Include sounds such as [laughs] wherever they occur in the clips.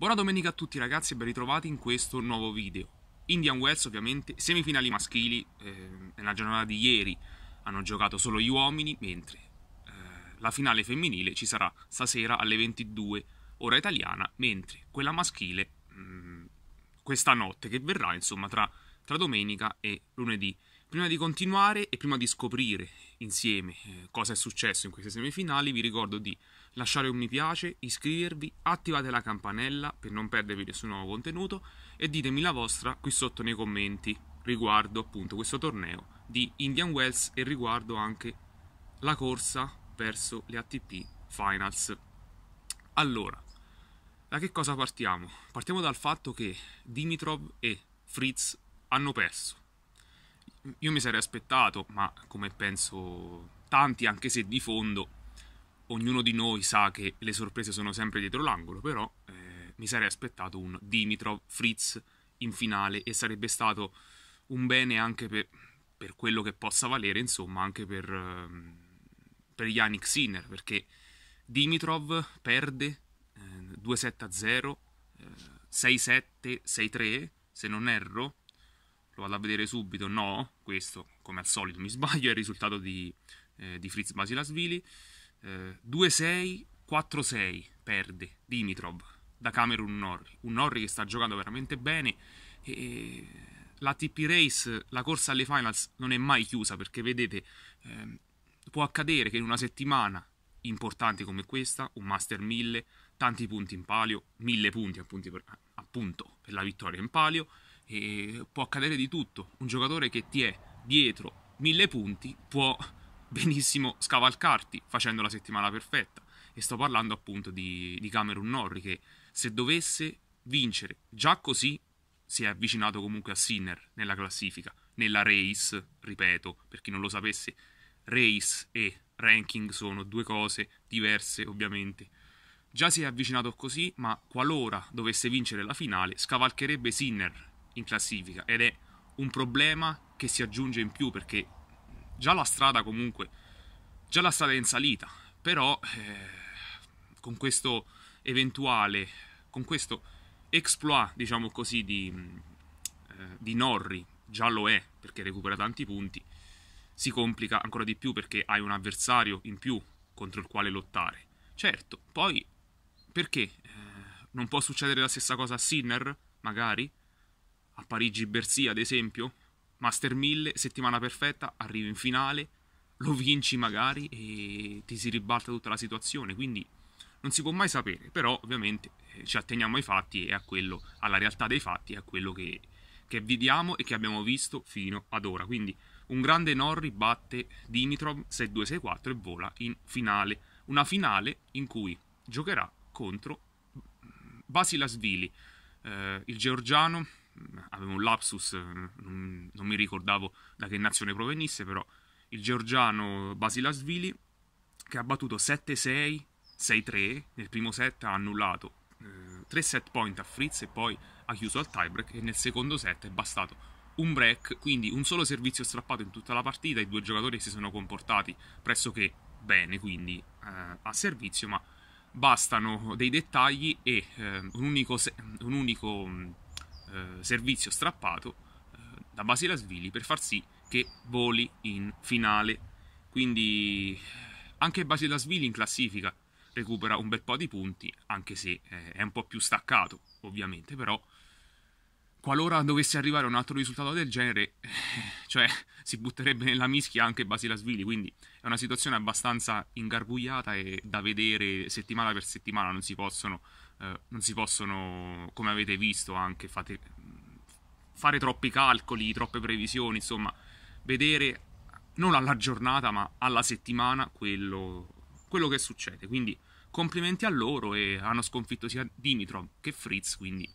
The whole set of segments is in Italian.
Buona domenica a tutti ragazzi e ben ritrovati in questo nuovo video. Indian Wells ovviamente, semifinali maschili, eh, nella giornata di ieri hanno giocato solo gli uomini, mentre eh, la finale femminile ci sarà stasera alle 22, ora italiana, mentre quella maschile mh, mm, questa notte che verrà insomma tra, tra domenica e lunedì. Prima di continuare e prima di scoprire insieme eh, cosa è successo in queste semifinali, vi ricordo di lasciare un mi piace, iscrivervi, attivate la campanella per non perdervi nessun nuovo contenuto e ditemi la vostra qui sotto nei commenti riguardo appunto questo torneo di Indian Wells e riguardo anche la corsa verso le ATP Finals. Allora, da che cosa partiamo? Partiamo dal fatto che Dimitrov e Fritz hanno perso io mi sarei aspettato, ma come penso tanti, anche se di fondo ognuno di noi sa che le sorprese sono sempre dietro l'angolo, però eh, mi sarei aspettato un Dimitrov Fritz in finale e sarebbe stato un bene anche per, per quello che possa valere, insomma, anche per, ehm, per Yannick Sinner, perché Dimitrov perde eh, 2-7-0, eh, 6-7, 6-3, se non erro, lo vado a vedere subito, no, questo come al solito mi sbaglio, è il risultato di, eh, di Fritz Basilasvili, eh, 2-6, 4-6 perde Dimitrov da Camerun Norri, un Norri che sta giocando veramente bene e la TP Race, la corsa alle finals non è mai chiusa perché vedete eh, può accadere che in una settimana importante come questa, un Master 1000, tanti punti in palio, 1000 punti appunto per, appunto per la vittoria in palio, e può accadere di tutto. Un giocatore che ti è dietro mille punti può [laughs] benissimo scavalcarti facendo la settimana perfetta. E sto parlando appunto di, di Cameron Norrie che se dovesse vincere già così si è avvicinato comunque a Sinner nella classifica, nella race, ripeto, per chi non lo sapesse, race e ranking sono due cose diverse ovviamente. Già si è avvicinato così, ma qualora dovesse vincere la finale, scavalcherebbe Sinner in classifica ed è un problema che si aggiunge in più perché già la strada comunque, già la strada è in salita, però eh, con questo eventuale, con questo exploit, diciamo così, di, eh, di Norri, già lo è perché recupera tanti punti, si complica ancora di più perché hai un avversario in più contro il quale lottare. Certo, poi perché eh, non può succedere la stessa cosa a Sinner, magari? a Parigi Bersia, ad esempio, Master 1000, settimana perfetta, arrivi in finale, lo vinci magari e ti si ribalta tutta la situazione, quindi non si può mai sapere, però ovviamente eh, ci atteniamo ai fatti e a quello, alla realtà dei fatti e a quello che, che vediamo e che abbiamo visto fino ad ora. Quindi un grande Norri batte Dimitrov 6-2-6-4 e vola in finale, una finale in cui giocherà contro Basilas Vili, eh, il georgiano avevo un lapsus, eh, non, non mi ricordavo da che nazione provenisse, però il georgiano Basilasvili che ha battuto 7-6, 6-3 nel primo set, ha annullato eh, 3 set point a Fritz e poi ha chiuso al tiebreak e nel secondo set è bastato un break, quindi un solo servizio strappato in tutta la partita, i due giocatori si sono comportati pressoché bene, quindi eh, a servizio, ma bastano dei dettagli e eh, un unico, se- un unico mm, eh, servizio strappato eh, da Basile Asvili per far sì che voli in finale. Quindi eh, anche Basile Asvili in classifica recupera un bel po' di punti, anche se eh, è un po' più staccato, ovviamente, però qualora dovesse arrivare un altro risultato del genere, eh, cioè [laughs] si butterebbe nella mischia anche Basilasvili, quindi è una situazione abbastanza ingarbugliata e da vedere settimana per settimana non si possono eh, non si possono, come avete visto anche, fate, fare troppi calcoli, troppe previsioni, insomma, vedere non alla giornata ma alla settimana quello, quello che succede. Quindi complimenti a loro e hanno sconfitto sia Dimitrov che Fritz, quindi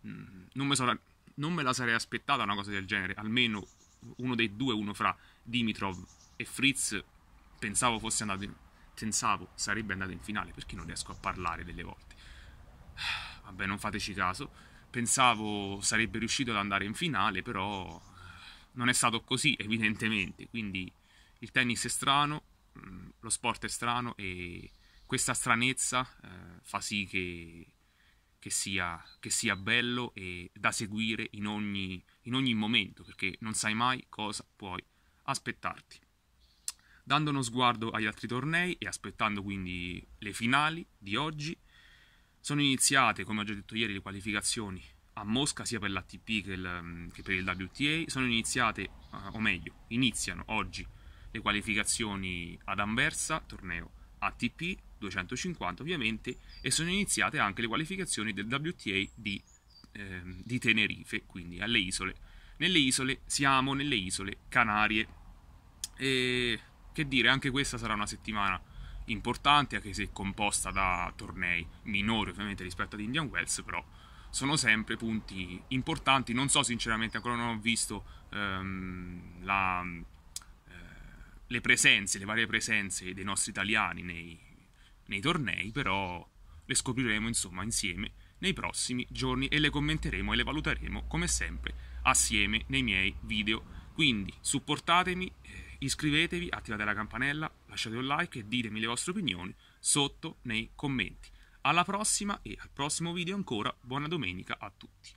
mh, mm, non, me sarà, non, me la sarei aspettata una cosa del genere, almeno uno dei due, uno fra Dimitrov e Fritz, pensavo fosse andato in, pensavo sarebbe andato in finale perché non riesco a parlare delle volte vabbè non fateci caso, pensavo sarebbe riuscito ad andare in finale, però non è stato così evidentemente, quindi il tennis è strano, mm, lo sport è strano e questa stranezza eh, fa sì che, che, sia, che, sia, bello e da seguire in ogni, in ogni momento, perché non sai mai cosa puoi aspettarti. Dando uno sguardo agli altri tornei e aspettando quindi le finali di oggi, sono iniziate, come ho già detto ieri, le qualificazioni a Mosca sia per l'ATP che, il, che per il WTA. Sono iniziate, eh, o meglio, iniziano oggi le qualificazioni ad Anversa, torneo ATP 250 ovviamente, e sono iniziate anche le qualificazioni del WTA di, eh, di Tenerife, quindi alle isole. Nelle isole siamo nelle isole Canarie. E che dire, anche questa sarà una settimana importante, anche se composta da tornei minori ovviamente rispetto ad Indian Wells, però sono sempre punti importanti. Non so sinceramente, ancora non ho visto ehm, la, eh, le presenze, le varie presenze dei nostri italiani nei, nei tornei, però le scopriremo insomma insieme nei prossimi giorni e le commenteremo e le valuteremo come sempre assieme nei miei video. Quindi supportatemi. Eh, Iscrivetevi, attivate la campanella, lasciate un like e ditemi le vostre opinioni sotto nei commenti. Alla prossima e al prossimo video ancora buona domenica a tutti.